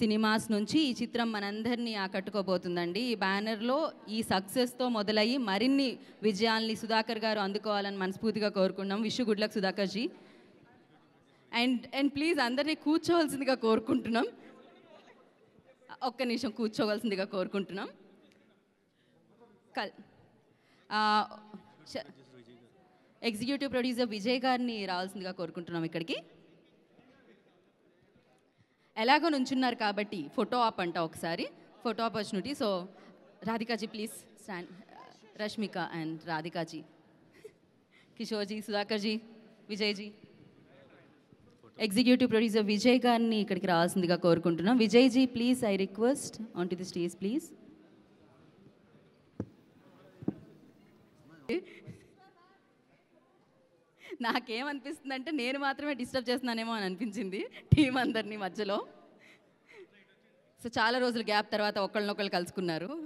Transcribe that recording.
cinemas నుంచి ఈ చిత్రం మనందరినీ ఆకట్టుకోబోతుందండి ఈ బ్యానర్లో ఈ సక్సెస్తో మొదలయ్యి మరిన్ని విజయాల్ని సుధాకర్ గారు అందుకోవాలని మనస్ఫూర్తిగా కోరుకున్నాం wish good luck Sudhakar ji and and please అందరినీ కూర్చోవలసిందిగా కోరుకుంటున్నాం ఒక్క నిమిషం కూర్చోవలసిందిగా కోరుకుంటున్నాం కల్ ఎగ్జిక్యూటివ్ ప్రొడ్యూసర్ విజయ్ గారిని రావాల్సిందిగా కోరుకుంటున్నాం ఇక్కడికి ఎలాగో నుంచున్నారు కాబట్టి ఫోటో ఆప్ అంట ఒకసారి photo opportunity so రాధికాజీ please stand Rashmika and రాధికాజీ కిషోర్జీ సుధాకర్జీ విజయ్జీ executive producer Vijay గారిని ఇక్కడికి రావాల్సిందిగా కోరుకుంటున్నాం విజయ్జీ please I request on to the stage please అంటే నేను మాత్రమే డిస్టర్బ్ చేస్తున్నానేమో అని అనిపించింది టీం అందరినీ మధ్యలో సో చాలా రోజులు గ్యాప్ తర్వాత ఒకళ్ళనొకళ్ళు కలుసుకున్నారు